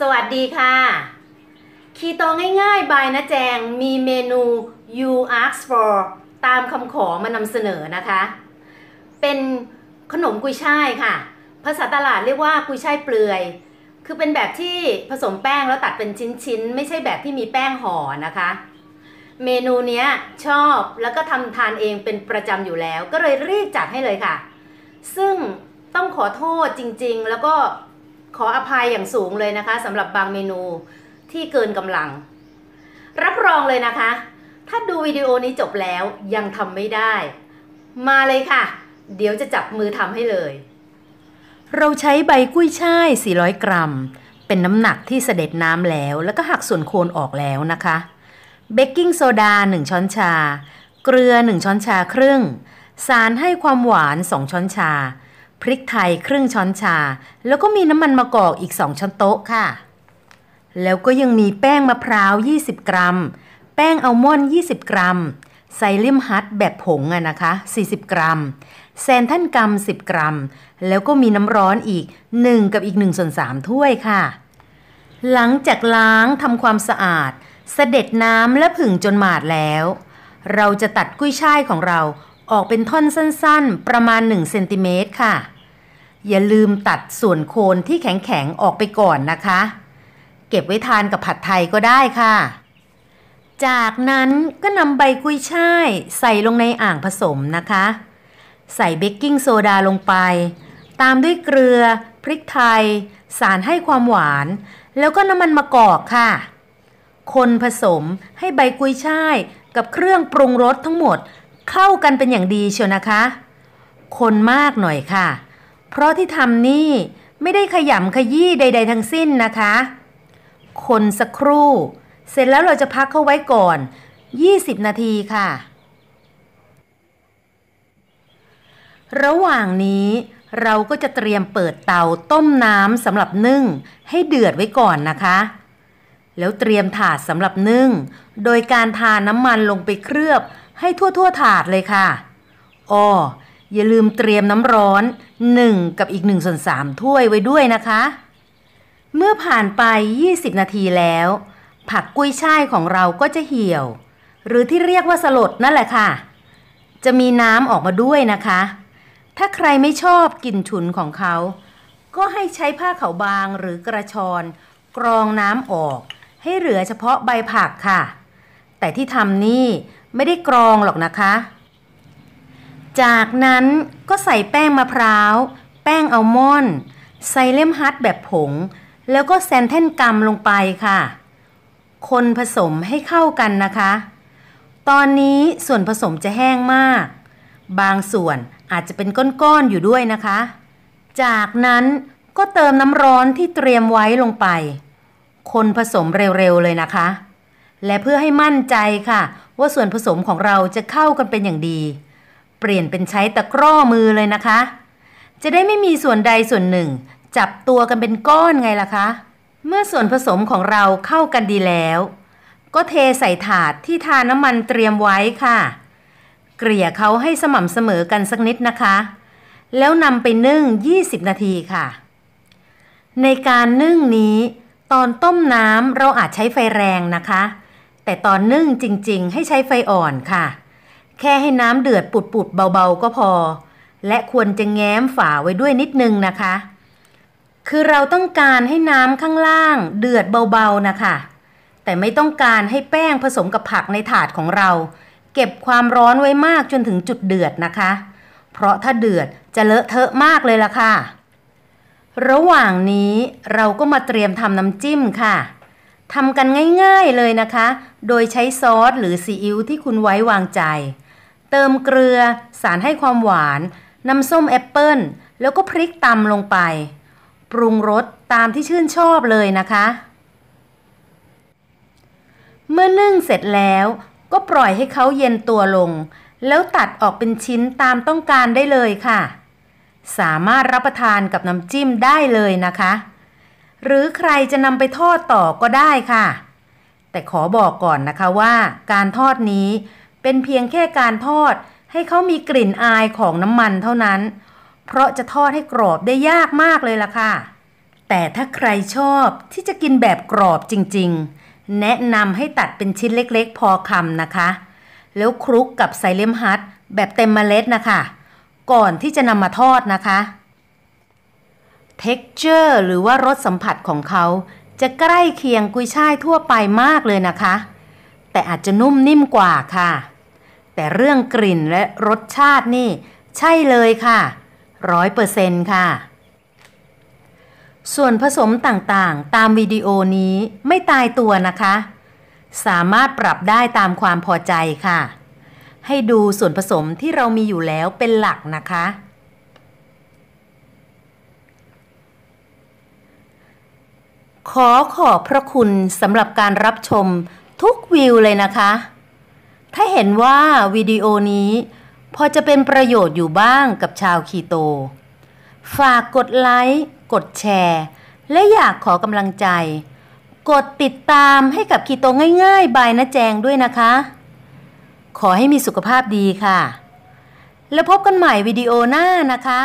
สวัสดีค่ะ คีโตง่าย ๆบายนะแจงมีเมนู you ask for ตามคำขอมานำเสนอนะคะ เป็นขนมกุยช่ายค่ะ ภาษาตลาดเรียกว่ากุยช่ายเปลือยคือเป็นแบบที่ผสมแป้งแล้วตัดเป็นชิ้นๆ ไม่ใช่แบบที่มีแป้งห่อนะคะ เมนูนี้ชอบแล้วก็ทำทานเองเป็นประจำอยู่แล้ว ก็เลยรีบจัดให้เลยค่ะ ซึ่งต้องขอโทษจริง ๆ แล้วก็ขออภัยอย่างสูงเลยนะคะสำหรับบางเมนูที่เกินกำลัง รับรองเลยนะคะ ถ้าดูวิดีโอนี้จบแล้วยังทำไม่ได้ มาเลยค่ะ เดี๋ยวจะจับมือทำให้เลย เราใช้ใบกุ้ยช่าย 400 กรัม เป็นน้ำหนักที่เสด็จน้ำแล้ว แล้วก็หักส่วนโคนออกแล้วนะคะเบกกิ้งโซดา 1 ช้อนชา เกลือ 1 ช้อนชาครึ่ง สารให้ความหวาน 2 ช้อนชาพริกไทย ครึ่งช้อนชา แล้วก็มีน้ำมันมะกอกอีกสองช้อนโต๊ะค่ะ แล้วก็ยังมีแป้งมะพร้าว 20 กรัม แป้งอัลมอนด์20 กรัมไซลิมฮัตแบบผงอะนะคะ 40 กรัม แซนทันกรัม10 กรัม แล้วก็มีน้ำร้อนอีก 1 กับอีก1ส่วน3ถ้วยค่ะหลังจากล้างทำความสะอาดสเสด็จน้ำและผึ่งจนหมาดแล้ว เราจะตัดกุ้ยช่ายของเราออกเป็นท่อนสั้นๆ ประมาณ1เซนติเมตรค่ะอย่าลืมตัดส่วนโคนที่แข็งๆ ออกไปก่อนนะคะ เก็บไว้ทานกับผัดไทยก็ได้ค่ะ จากนั้นก็นำใบกุยช่ายใส่ลงในอ่างผสมนะคะ ใส่เบกกิ้งโซดาลงไป ตามด้วยเกลือ พริกไทย สารให้ความหวาน แล้วก็น้ำมันมะกอกค่ะ คนผสมให้ใบกุยช่ายกับเครื่องปรุงรสทั้งหมด เข้ากันเป็นอย่างดีเชียวนะคะ คนมากหน่อยค่ะเพราะที่ทำนี่ไม่ได้ขยำขยี้ใดๆทั้งสิ้นนะคะ คนสักครู่เสร็จแล้วเราจะพักเข้าไว้ก่อน 20 นาทีค่ะ ระหว่างนี้เราก็จะเตรียมเปิดเตาต้มน้ำสำหรับนึ่งให้เดือดไว้ก่อนนะคะ แล้วเตรียมถาดสำหรับนึ่งโดยการทาน้ำมันลงไปเคลือบให้ทั่วๆถาดเลยค่ะ อ้ออย่าลืมเตรียมน้ำร้อน 1 กับอีก1ส่วน3ถ้วยไว้ด้วยนะคะ เมื่อผ่านไป 20 นาทีแล้ว ผักกุ้ยช่ายของเราก็จะเหี่ยว หรือที่เรียกว่าสลดนั่นแหละค่ะ จะมีน้ำออกมาด้วยนะคะ ถ้าใครไม่ชอบกลิ่นฉุนของเขา ก็ให้ใช้ผ้าขาวบางหรือกระชอนกรองน้ำออก ให้เหลือเฉพาะใบผักค่ะ แต่ที่ทำนี่ไม่ได้กรองหรอกนะคะจากนั้นก็ใส่แป้งมะพร้าว แป้งอัลมอนด์ไซเลมฮัตแบบผง แล้วก็แซนเทนกรมลงไปค่ะ คนผสมให้เข้ากันนะคะ ตอนนี้ส่วนผสมจะแห้งมาก บางส่วนอาจจะเป็นก้อนๆอยู่ด้วยนะคะ จากนั้นก็เติมน้ำร้อนที่เตรียมไว้ลงไป คนผสมเร็วๆเลยนะคะ และเพื่อให้มั่นใจค่ะ ว่าส่วนผสมของเราจะเข้ากันเป็นอย่างดีปลี่ยนเป็นใช้ตะกร้อมือเลยนะคะ จะได้ไม่มีส่วนใดส่วนหนึ่ง จับตัวกันเป็นก้อนไงล่ะคะ เมื่อส่วนผสมของเราเข้ากันดีแล้ว ก็เทใส่ถาดที่ทาน้ำมันเตรียมไว้ค่ะ เกลี่ยเขาให้สม่ำเสมอกันสักนิดนะคะ แล้วนำไปนึ่ง 20 นาทีค่ะ ในการนึ่งนี้ ตอนต้มน้ำเราอาจใช้ไฟแรงนะคะ แต่ตอนนึ่งจริงๆ ให้ใช้ไฟอ่อนค่ะแค่ให้น้ำเดือดปุดๆเบาๆก็พอ และควรจะแง้มฝาไว้ด้วยนิดนึงนะคะ คือเราต้องการให้น้ำข้างล่างเดือดเบาๆนะคะแต่ไม่ต้องการให้แป้งผสมกับผักในถาดของเรา เก็บความร้อนไว้มากจนถึงจุดเดือดนะคะ เพราะถ้าเดือดจะเลอะเทอะมากเลยล่ะค่ะ ระหว่างนี้เราก็มาเตรียมทำน้ำจิ้มค่ะทำกันง่ายๆเลยนะคะ โดยใช้ซอสหรือซีอิ๊วที่คุณไว้วางใจเติมเกลือสารให้ความหวานน้ำส้มแอปเปิ้ล แล้วก็พริกตำลงไป ปรุงรสตามที่ชื่นชอบเลยนะคะ เมื่อนึ่งเสร็จแล้วก็ปล่อยให้เขาเย็นตัวลง แล้วตัดออกเป็นชิ้นตามต้องการได้เลยค่ะ สามารถรับประทานกับน้ำจิ้มได้เลยนะคะ หรือใครจะนำไปทอดต่อก็ได้ค่ะ แต่ขอบอกก่อนนะคะว่าการทอดนี้เป็นเพียงแค่การทอดให้เขามีกลิ่นอายของน้ำมันเท่านั้น เพราะจะทอดให้กรอบได้ยากมากเลยล่ะค่ะ แต่ถ้าใครชอบที่จะกินแบบกรอบจริงๆ แนะนำให้ตัดเป็นชิ้นเล็ก ๆ พอคำนะคะ แล้วคลุกกับไซเลมฮัตแบบเต็มเมล็ดนะคะ ก่อนที่จะนำมาทอดนะคะ texture หรือว่ารสสัมผัสของเขา จะใกล้เคียงกุยช่ายทั่วไปมากเลยนะคะ แต่อาจจะนุ่มนิ่มกว่าค่ะแต่เรื่องกลิ่นและรสชาตินี่ใช่เลยค่ะร้อยเปอร์เซนต์ค่ะ ส่วนผสมต่างๆ ตามวิดีโอนี้ไม่ตายตัวนะคะ สามารถปรับได้ตามความพอใจค่ะ ให้ดูส่วนผสมที่เรามีอยู่แล้วเป็นหลักนะคะ ขอขอบพระคุณสำหรับการรับชมทุกวิวเลยนะคะถ้าเห็นว่าวิดีโอนี้พอจะเป็นประโยชน์อยู่บ้างกับชาวคีโต ฝากกดไลค์ กดแชร์ และอยากขอกำลังใจ กดติดตามให้กับคีโตง่ายๆ บายนะแจงด้วยนะคะ ขอให้มีสุขภาพดีค่ะ แล้วพบกันใหม่วิดีโอหน้านะคะ